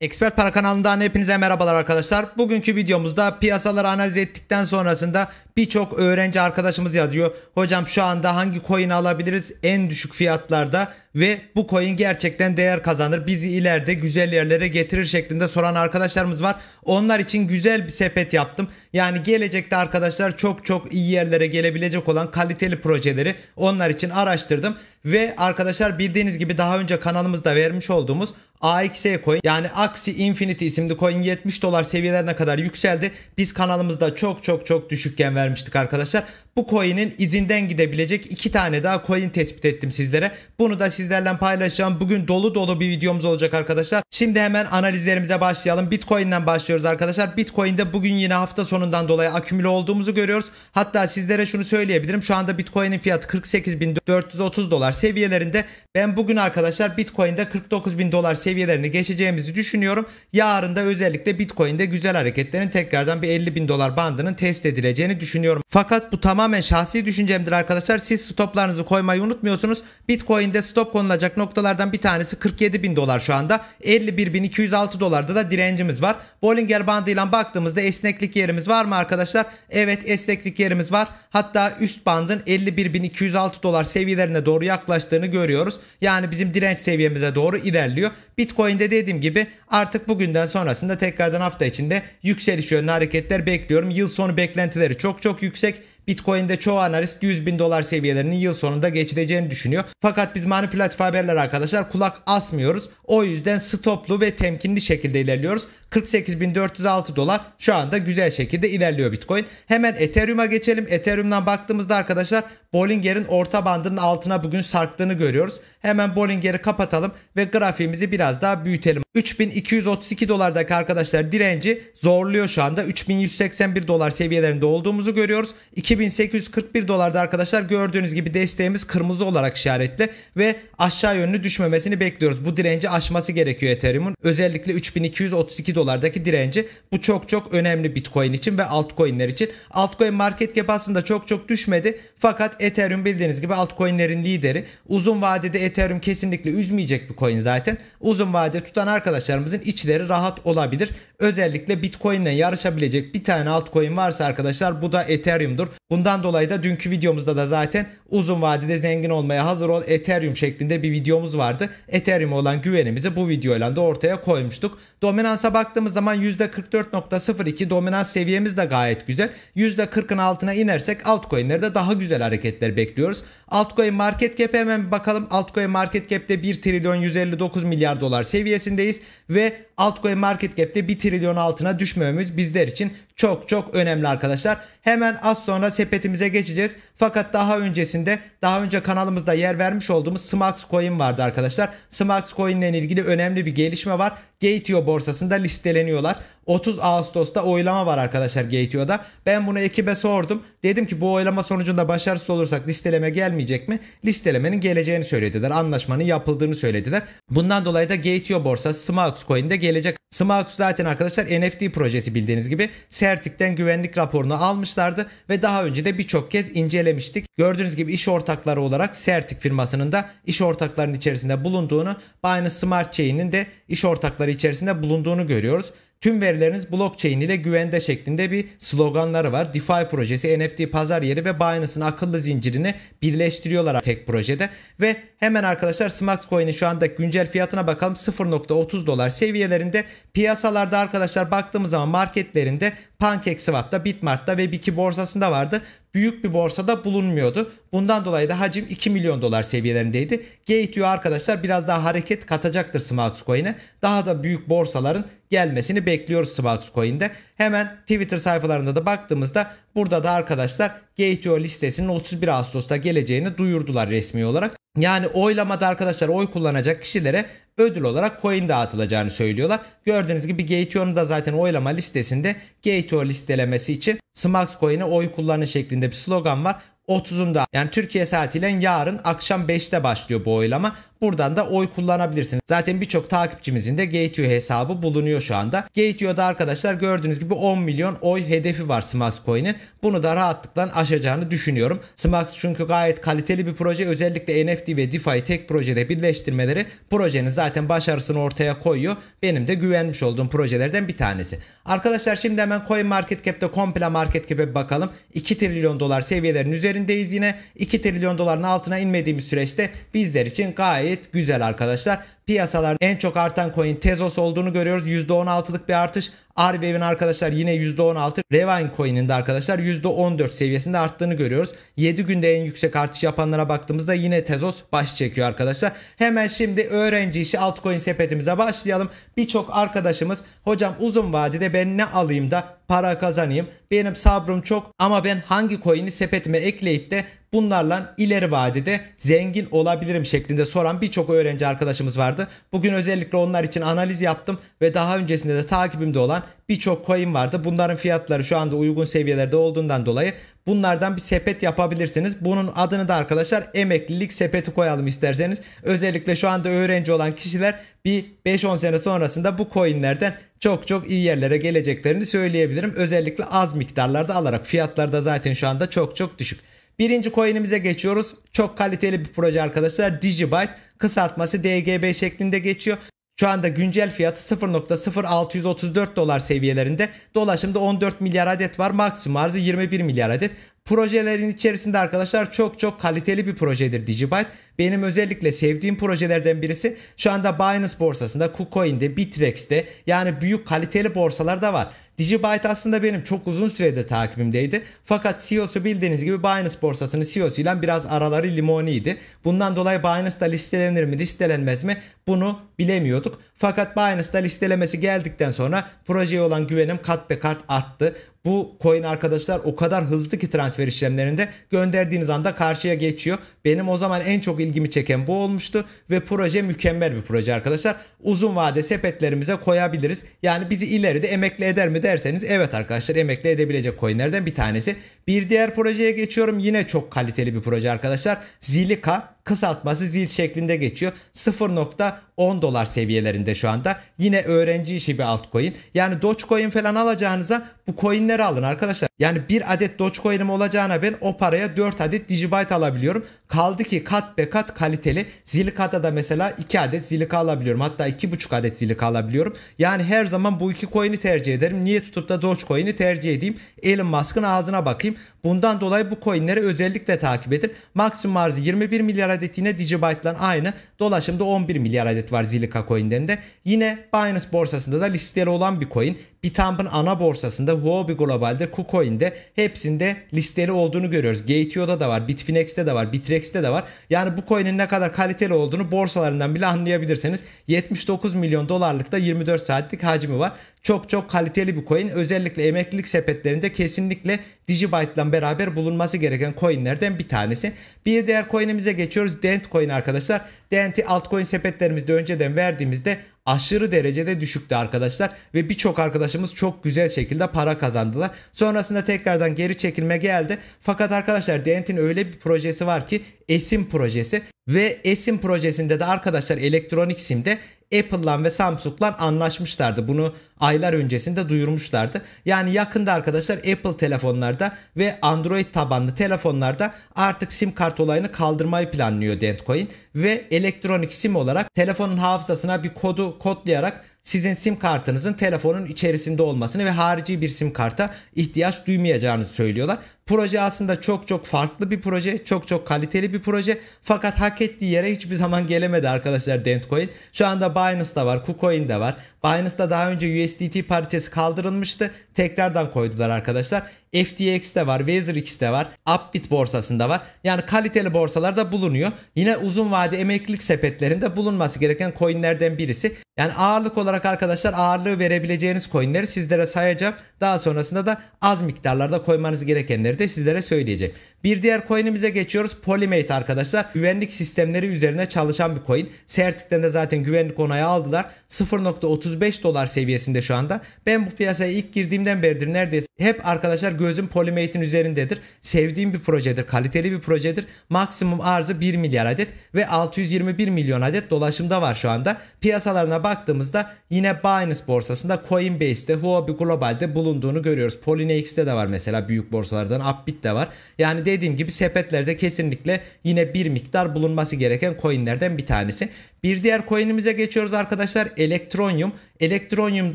Expert Para kanalından hepinize merhabalar arkadaşlar. Bugünkü videomuzda piyasaları analiz ettikten sonrasında birçok öğrenci arkadaşımız yazıyor. Hocam şu anda hangi coin alabiliriz en düşük fiyatlarda ve bu coin gerçekten değer kazanır bizi ileride güzel yerlere getirir şeklinde soran arkadaşlarımız var. Onlar için güzel bir sepet yaptım. Yani gelecekte arkadaşlar çok çok iyi yerlere gelebilecek olan kaliteli projeleri onlar için araştırdım. Ve arkadaşlar bildiğiniz gibi daha önce kanalımızda vermiş olduğumuz AXE coin yani Axie Infinity isimli coin 70 dolar seviyelerine kadar yükseldi. Biz kanalımızda çok çok çok düşükken vermiştik arkadaşlar. Bu coin'in izinden gidebilecek iki tane daha coin tespit ettim sizlere. Bunu da siz sizlerle paylaşacağım. Bugün dolu dolu bir videomuz olacak arkadaşlar. Şimdi hemen analizlerimize başlayalım. Bitcoin'den başlıyoruz arkadaşlar. Bitcoin'de bugün yine hafta sonundan dolayı akümüle olduğumuzu görüyoruz. Hatta sizlere şunu söyleyebilirim. Şu anda Bitcoin'in fiyatı 48.430 dolar seviyelerinde. Ben bugün arkadaşlar Bitcoin'de 49.000 dolar seviyelerini geçeceğimizi düşünüyorum. Yarın da özellikle Bitcoin'de güzel hareketlerin tekrardan bir 50.000 dolar bandının test edileceğini düşünüyorum. Fakat bu tamamen şahsi düşüncemdir arkadaşlar. Siz stoplarınızı koymayı unutmuyorsunuz. Bitcoin'de stop stop konulacak noktalardan bir tanesi 47 bin dolar şu anda. 51 bin 206 dolarda da direncimiz var. Bollinger bandıyla baktığımızda esneklik yerimiz var mı arkadaşlar? Evet esneklik yerimiz var. Hatta üst bandın 51 bin 206 dolar seviyelerine doğru yaklaştığını görüyoruz. Yani bizim direnç seviyemize doğru ilerliyor. Bitcoin'de dediğim gibi artık bugünden sonrasında tekrardan hafta içinde yükseliş yönlü hareketler bekliyorum. Yıl sonu beklentileri çok çok yüksek. Bitcoin'de çoğu analist 100 bin dolar seviyelerinin yıl sonunda geçileceğini düşünüyor. Fakat biz manipülatif haberler arkadaşlar kulak asmıyoruz. O yüzden stoplu ve temkinli şekilde ilerliyoruz. 48.406 dolar şu anda güzel şekilde ilerliyor Bitcoin. Hemen Ethereum'a geçelim. Ethereum'dan baktığımızda arkadaşlar Bollinger'in orta bandının altına bugün sarktığını görüyoruz. Hemen Bollinger'i kapatalım ve grafiğimizi biraz daha büyütelim. 3232 dolardaki arkadaşlar direnci zorluyor şu anda. 3181 dolar seviyelerinde olduğumuzu görüyoruz. 2841 dolarda arkadaşlar gördüğünüz gibi desteğimiz kırmızı olarak işaretli ve aşağı yönlü düşmemesini bekliyoruz. Bu direnci aşması gerekiyor Ethereum'un. Özellikle 3232 dolardaki direnci bu çok çok önemli Bitcoin için ve altcoin'ler için. Altcoin market cap aslında çok çok düşmedi fakat Ethereum bildiğiniz gibi altcoin'lerin lideri. Uzun vadede Ethereum kesinlikle üzmeyecek bir coin zaten. Uzun vadede tutan arkadaşlarımızın içleri rahat olabilir. Özellikle Bitcoin'le yarışabilecek bir tane altcoin varsa arkadaşlar bu da Ethereum'dur. Bundan dolayı da dünkü videomuzda da zaten uzun vadede zengin olmaya hazır ol Ethereum şeklinde bir videomuz vardı. Ethereum olan güvenimizi bu videoyla da ortaya koymuştuk. Dominansa baktığımız zaman %44.02 dominans seviyemiz de gayet güzel. %40'ın altına inersek altcoin'leri de daha güzel hareket hareketler bekliyoruz. Altcoin market cap'e hemen bir bakalım. Altcoin market cap'te 1 trilyon 159 milyar dolar seviyesindeyiz ve altcoin market cap'te 1 trilyon altına düşmememiz bizler için çok çok önemli arkadaşlar. Hemen az sonra sepetimize geçeceğiz. Fakat daha öncesinde daha önce kanalımızda yer vermiş olduğumuz Smax Coin vardı arkadaşlar. Smax Coin ile ilgili önemli bir gelişme var. Gateo borsasında listeleniyorlar. 30 Ağustos'ta oylama var arkadaşlar Gateo'da. Ben bunu ekibe sordum. Dedim ki bu oylama sonucunda başarısız olursak listeleme gelmeyecek mi? Listelemenin geleceğini söylediler. Anlaşmanın yapıldığını söylediler. Bundan dolayı da Gateo borsası Smax Coin'de gelecek. Smaug zaten arkadaşlar NFT projesi bildiğiniz gibi Certik'ten güvenlik raporunu almışlardı ve daha önce de birçok kez incelemiştik. Gördüğünüz gibi iş ortakları olarak Certik firmasının da iş ortaklarının içerisinde bulunduğunu, Binance Smart Chain'in de iş ortakları içerisinde bulunduğunu görüyoruz. Tüm verileriniz blockchain ile güvende şeklinde bir sloganları var. DeFi projesi, NFT pazar yeri ve Binance'ın akıllı zincirini birleştiriyorlar tek projede. Ve hemen arkadaşlar Smax Coin'in şu anda güncel fiyatına bakalım 0.30 dolar seviyelerinde. Piyasalarda arkadaşlar baktığımız zaman marketlerinde PancakeSwap'ta, Bitmart'ta ve Biki borsasında vardı büyük bir borsada bulunmuyordu. Bundan dolayı da hacim 2 milyon dolar seviyelerindeydi. Gateway arkadaşlar biraz daha hareket katacaktır Smax Coin'e. Daha da büyük borsaların gelmesini bekliyoruz Smax Coin'de. Hemen Twitter sayfalarında da baktığımızda Burada da arkadaşlar GTO listesinin 31 Ağustos'ta geleceğini duyurdular resmi olarak. Yani oylamada arkadaşlar oy kullanacak kişilere ödül olarak coin dağıtılacağını söylüyorlar. Gördüğünüz gibi GTO'nun da zaten oylama listesinde GTO listelemesi için Smax Coin'e oy kullanın şeklinde bir slogan var. 30'unda yani Türkiye saatiyle yarın akşam 5'te başlıyor bu oylama. Buradan da oy kullanabilirsiniz. Zaten birçok takipçimizin de Gate.io hesabı bulunuyor şu anda. Gate.io'da arkadaşlar gördüğünüz gibi 10 milyon oy hedefi var Smax Coin'in. Bunu da rahatlıkla aşacağını düşünüyorum. Smax çünkü gayet kaliteli bir proje. Özellikle NFT ve DeFi tek projede birleştirmeleri projenin zaten başarısını ortaya koyuyor. Benim de güvenmiş olduğum projelerden bir tanesi. Arkadaşlar şimdi hemen CoinMarketCap'te komple Market Cap'e bakalım. 2 trilyon dolar seviyelerin üzerindeyiz yine. 2 trilyon doların altına inmediğimiz süreçte bizler için gayet gayet güzel arkadaşlar. Piyasalar en çok artan coin Tezos olduğunu görüyoruz. %16'lık bir artış. Arvev'in arkadaşlar yine %16. Revan coin'in de arkadaşlar %14 seviyesinde arttığını görüyoruz. 7 günde en yüksek artış yapanlara baktığımızda yine Tezos baş çekiyor arkadaşlar. Hemen şimdi öğrenci işi altcoin sepetimize başlayalım. Birçok arkadaşımız hocam uzun vadede ben ne alayım da para kazanayım. Benim sabrım çok ama ben hangi coin'i sepetime ekleyip de bunlarla ileri vadede zengin olabilirim şeklinde soran birçok öğrenci arkadaşımız vardı vardı. Bugün özellikle onlar için analiz yaptım ve daha öncesinde de takibimde olan birçok coin vardı. Bunların fiyatları şu anda uygun seviyelerde olduğundan dolayı bunlardan bir sepet yapabilirsiniz. Bunun adını da arkadaşlar emeklilik sepeti koyalım isterseniz. Özellikle şu anda öğrenci olan kişiler bir 5-10 sene sonrasında bu coinlerden çok çok iyi yerlere geleceklerini söyleyebilirim. Özellikle az miktarlarda alarak fiyatlar da zaten şu anda çok çok düşük. Birinci coin'imize geçiyoruz. Çok kaliteli bir proje arkadaşlar. Digibyte kısaltması DGB şeklinde geçiyor. Şu anda güncel fiyatı 0.0634 dolar seviyelerinde. Dolaşımda 14 milyar adet var. Maksimum arzı 21 milyar adet. Projelerin içerisinde arkadaşlar çok çok kaliteli bir projedir Digibyte. Benim özellikle sevdiğim projelerden birisi şu anda Binance borsasında, KuCoin'de, Bitrex'te yani büyük kaliteli borsalarda var. Digibyte aslında benim çok uzun süredir takibimdeydi. Fakat CEO'su bildiğiniz gibi Binance borsasının CEO'su ile biraz araları limoniydi. Bundan dolayı Binance'da listelenir mi listelenmez mi bunu bilemiyorduk. Fakat Binance'da listelemesi geldikten sonra projeye olan güvenim kat be kat arttı. Bu coin arkadaşlar o kadar hızlı ki transfer işlemlerinde gönderdiğiniz anda karşıya geçiyor. Benim o zaman en çok ilgimi çeken bu olmuştu ve proje mükemmel bir proje arkadaşlar. Uzun vade sepetlerimize koyabiliriz. Yani bizi ileride emekli eder mi de derseniz evet arkadaşlar emekli edebilecek coinlerden bir tanesi. Bir diğer projeye geçiyorum. Yine çok kaliteli bir proje arkadaşlar. Zilika kısaltması zil şeklinde geçiyor. 0.10 dolar seviyelerinde şu anda. Yine öğrenci işi bir altcoin. Yani Dogecoin falan alacağınıza bu coinleri alın arkadaşlar. Yani bir adet Dogecoin'im olacağına ben o paraya 4 adet Digibyte alabiliyorum. Kaldı ki kat be kat kaliteli. Zilika'da da mesela 2 adet Zilika alabiliyorum. Hatta 2,5 adet Zilika alabiliyorum. Yani her zaman bu iki coin'i tercih ederim. Niye tutup da Dogecoin'i tercih edeyim? Elon Musk'ın ağzına bakayım. Bundan dolayı bu coin'leri özellikle takip edin. Maksimum arzı 21 milyara adet yine Digibyte'la aynı. Dolaşımda 11 milyar adet var Zilliqa coin'den Yine Binance borsasında da listeli olan bir coin. Bitamp'ın ana borsasında, Huobi Global'de, KuCoin'de hepsinde listeli olduğunu görüyoruz. Gateo'da da var, Bitfinex'te de var, Bitrex'te de var. Yani bu coin'in ne kadar kaliteli olduğunu borsalarından bile anlayabilirsiniz. 79 milyon dolarlık da 24 saatlik hacmi var çok çok kaliteli bir coin. Özellikle emeklilik sepetlerinde kesinlikle ile beraber bulunması gereken coinlerden bir tanesi. Bir diğer coinimize geçiyoruz. Dent coin arkadaşlar. Dent'i altcoin sepetlerimizde önceden verdiğimizde aşırı derecede düşüktü arkadaşlar ve birçok arkadaşımız çok güzel şekilde para kazandılar. Sonrasında tekrardan geri çekilme geldi. Fakat arkadaşlar Dent'in öyle bir projesi var ki Esim projesi ve Esim projesinde de arkadaşlar elektronik simde Apple'lan ve Samsung'lan anlaşmışlardı. Bunu aylar öncesinde duyurmuşlardı. Yani yakında arkadaşlar Apple telefonlarda ve Android tabanlı telefonlarda artık sim kart olayını kaldırmayı planlıyor Dentcoin ve elektronik sim olarak telefonun hafızasına bir kodu kodlayarak sizin sim kartınızın telefonun içerisinde olmasını ve harici bir sim karta ihtiyaç duymayacağınızı söylüyorlar. Proje aslında çok çok farklı bir proje, çok çok kaliteli bir proje. Fakat hak ettiği yere hiçbir zaman gelemedi arkadaşlar Dentcoin. Şu anda Binance'da var, KuCoin'de var. Binance'da daha önce USDT paritesi kaldırılmıştı. Tekrardan koydular arkadaşlar. FTX'de var, WetherX'de var, Upbit borsasında var. Yani kaliteli borsalarda bulunuyor. Yine uzun vade emeklilik sepetlerinde bulunması gereken coinlerden birisi. Yani ağırlık olarak arkadaşlar ağırlığı verebileceğiniz coinleri sizlere sayacağım. Daha sonrasında da az miktarlarda koymanız gerekenleri de sizlere söyleyeceğim. Bir diğer coinimize geçiyoruz. Polymate arkadaşlar. Güvenlik sistemleri üzerine çalışan bir coin. Sertik'ten de zaten güvenlik onayı aldılar. 0.35 dolar seviyesinde şu anda. Ben bu piyasaya ilk girdiğimden beridir neredeyse hep arkadaşlar gözüm Polymate'in üzerindedir. Sevdiğim bir projedir. Kaliteli bir projedir. Maksimum arzı 1 milyar adet ve 621 milyon adet dolaşımda var şu anda. Piyasalarına baktığımızda yine Binance borsasında Coinbase'de, Huobi Global'de bulunduğunu görüyoruz. Polynex'te de var mesela büyük borsalardan Upbit de var. Yani dediğim gibi sepetlerde kesinlikle yine bir miktar bulunması gereken coinlerden bir tanesi. Bir diğer coinimize geçiyoruz arkadaşlar. Elektronium. Elektronium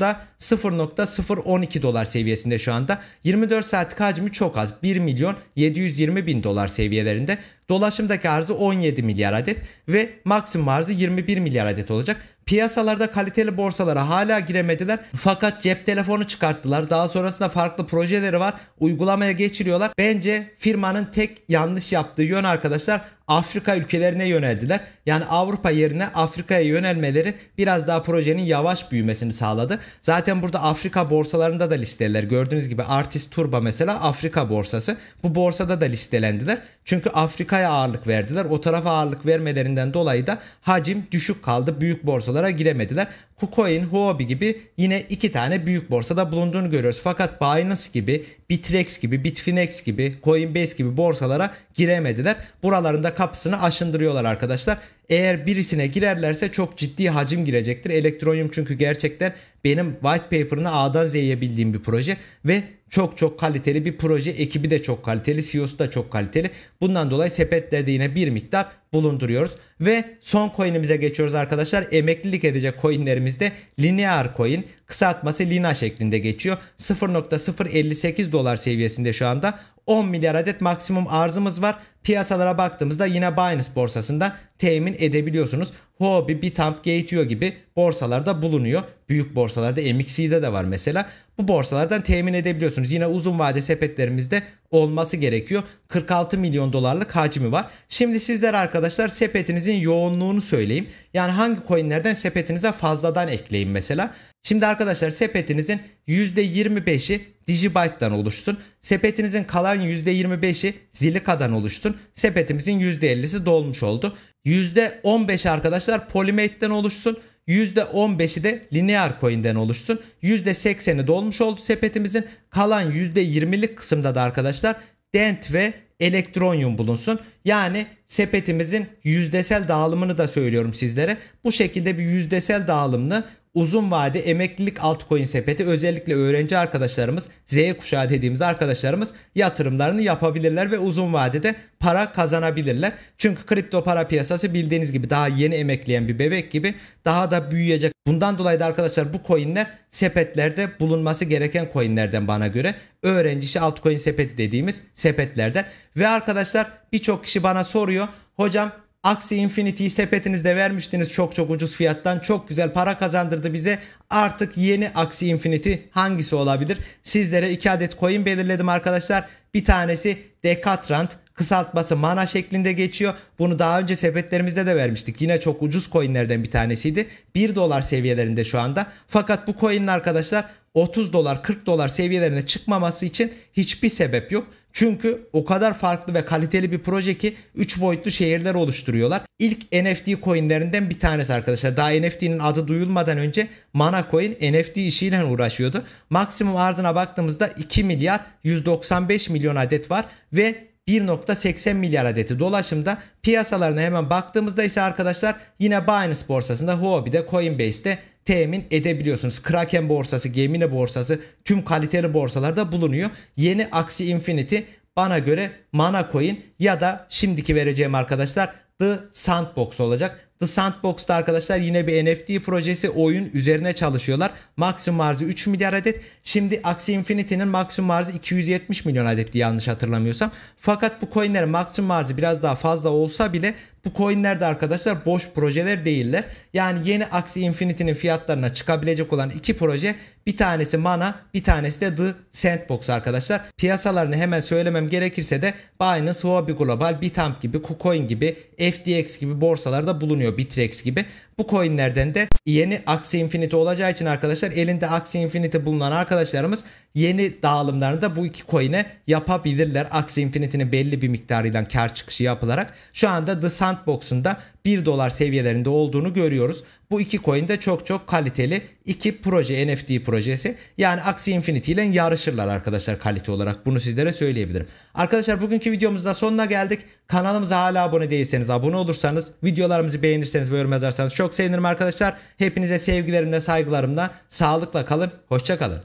da 0.012 dolar seviyesinde şu anda. 24 saatlik hacmi çok az. 1 milyon 720 bin dolar seviyelerinde. Dolaşımdaki arzı 17 milyar adet ve maksimum arzı 21 milyar adet olacak. Piyasalarda kaliteli borsalara hala giremediler. Fakat cep telefonu çıkarttılar. Daha sonrasında farklı projeleri var. Uygulamaya geçiriyorlar. Bence firmanın tek yanlış yaptığı yön arkadaşlar Afrika ülkelerine yöneldiler. Yani Avrupa yerine Afrika'ya yönelmeleri biraz daha projenin yavaş büyümesini sağladı. Zaten burada Afrika borsalarında da listeler. Gördüğünüz gibi Artist Turba mesela Afrika borsası. Bu borsada da listelendiler. Çünkü Afrika'ya ağırlık verdiler. O tarafa ağırlık vermelerinden dolayı da hacim düşük kaldı. Büyük borsalara giremediler. KuCoin, Huobi gibi yine iki tane büyük borsada bulunduğunu görüyoruz. Fakat Binance gibi, Bitrex gibi, Bitfinex gibi, Coinbase gibi borsalara giremediler. Buralarında kapısını aşındırıyorlar arkadaşlar. Eğer birisine girerlerse çok ciddi hacim girecektir. Elektronium çünkü gerçekten benim white paper'ını A'dan Z'ye bildiğim bir proje ve çok çok kaliteli bir proje. Ekibi de çok kaliteli, CEO'su da çok kaliteli. Bundan dolayı sepetlerde yine bir miktar bulunduruyoruz. Ve son coin'imize geçiyoruz arkadaşlar. Emeklilik edecek coin'lerimizde linear coin kısaltması Lina şeklinde geçiyor. 0.058 dolar seviyesinde şu anda. 10 milyar adet maksimum arzımız var. Piyasalara baktığımızda yine Binance borsasından temin edebiliyorsunuz. Hobi bir Bitamp, Gateio gibi borsalarda bulunuyor. Büyük borsalarda MXC'de de var mesela. Bu borsalardan temin edebiliyorsunuz. Yine uzun vade sepetlerimizde olması gerekiyor. 46 milyon dolarlık hacmi var. Şimdi sizler arkadaşlar sepetinizin yoğunluğunu söyleyeyim. Yani hangi coinlerden sepetinize fazladan ekleyin mesela. Şimdi arkadaşlar sepetinizin %25'i Digibyte'dan oluşsun. Sepetinizin kalan %25'i Zilica'dan oluşsun. Sepetimizin %50'si dolmuş oldu. %15 arkadaşlar Polymate'den oluşsun. %15'i de linear coin'den oluşsun. %80'i dolmuş oldu sepetimizin. Kalan %20'lik kısımda da arkadaşlar dent ve elektronyum bulunsun. Yani sepetimizin yüzdesel dağılımını da söylüyorum sizlere. Bu şekilde bir yüzdesel dağılımlı Uzun vade emeklilik altcoin sepeti özellikle öğrenci arkadaşlarımız, Z kuşağı dediğimiz arkadaşlarımız yatırımlarını yapabilirler ve uzun vadede para kazanabilirler. Çünkü kripto para piyasası bildiğiniz gibi daha yeni emekleyen bir bebek gibi daha da büyüyecek. Bundan dolayı da arkadaşlar bu coinler sepetlerde bulunması gereken coinlerden bana göre. Öğrenci işi altcoin sepeti dediğimiz sepetlerde Ve arkadaşlar birçok kişi bana soruyor. Hocam Axie Infinity'yi sepetinizde vermiştiniz çok çok ucuz fiyattan. Çok güzel para kazandırdı bize. Artık yeni Axie Infinity hangisi olabilir? Sizlere iki adet coin belirledim arkadaşlar. Bir tanesi Decatrant kısaltması mana şeklinde geçiyor. Bunu daha önce sepetlerimizde de vermiştik. Yine çok ucuz coinlerden bir tanesiydi. 1 dolar seviyelerinde şu anda. Fakat bu coin'in arkadaşlar 30 dolar 40 dolar seviyelerine çıkmaması için hiçbir sebep yok. Çünkü o kadar farklı ve kaliteli bir proje ki 3 boyutlu şehirler oluşturuyorlar. İlk NFT coinlerinden bir tanesi arkadaşlar. Daha NFT'nin adı duyulmadan önce Mana Coin NFT işiyle uğraşıyordu. Maksimum arzına baktığımızda 2 milyar 195 milyon adet var ve 1.80 milyar adeti dolaşımda. Piyasalarına hemen baktığımızda ise arkadaşlar yine Binance borsasında, Huobi'de, Coinbase'de temin edebiliyorsunuz. Kraken borsası, Gemini borsası tüm kaliteli borsalarda bulunuyor. Yeni Axie Infinity bana göre Mana Coin ya da şimdiki vereceğim arkadaşlar The Sandbox olacak. The Sandbox'ta arkadaşlar yine bir NFT projesi oyun üzerine çalışıyorlar. Maksimum arzı 3 milyar adet. Şimdi Axie Infinity'nin maksimum arzı 270 milyon adetti yanlış hatırlamıyorsam. Fakat bu coinlerin maksimum arzı biraz daha fazla olsa bile bu coinler de arkadaşlar boş projeler değiller. Yani yeni Axie Infinity'nin fiyatlarına çıkabilecek olan iki proje bir tanesi Mana bir tanesi de The Sandbox arkadaşlar. Piyasalarını hemen söylemem gerekirse de Binance, Huobi Global, Bitamp gibi, KuCoin gibi, FTX gibi borsalarda bulunuyor Bitrex gibi. Bu coinlerden de yeni Axie Infinity olacağı için arkadaşlar elinde Axie Infinity bulunan arkadaşlarımız yeni dağılımlarını da bu iki coin'e yapabilirler. Axie Infinity'nin belli bir miktarıyla kar çıkışı yapılarak. Şu anda The Sandbox'un da 1 dolar seviyelerinde olduğunu görüyoruz. Bu iki coin de çok çok kaliteli iki proje NFT projesi. Yani Axie Infinity ile yarışırlar arkadaşlar kalite olarak. Bunu sizlere söyleyebilirim. Arkadaşlar bugünkü videomuzda sonuna geldik. Kanalımıza hala abone değilseniz abone olursanız, videolarımızı beğenirseniz ve yorum yazarsanız çok sevinirim arkadaşlar. Hepinize sevgilerimle, saygılarımla, sağlıkla kalın, hoşça kalın.